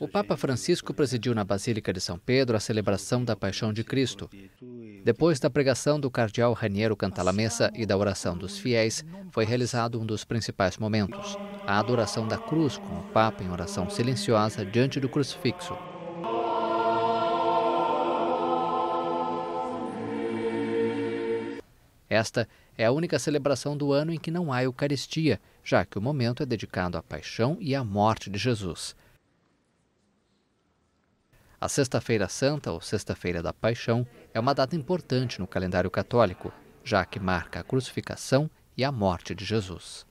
O Papa Francisco presidiu na Basílica de São Pedro a celebração da Paixão de Cristo. Depois da pregação do cardeal Raniero Cantalamessa e da oração dos fiéis, foi realizado um dos principais momentos, a adoração da cruz com o Papa em oração silenciosa diante do crucifixo. Esta é a única celebração do ano em que não há Eucaristia, já que o momento é dedicado à paixão e à morte de Jesus. A Sexta-feira Santa, ou Sexta-feira da Paixão, é uma data importante no calendário católico, já que marca a crucificação e a morte de Jesus.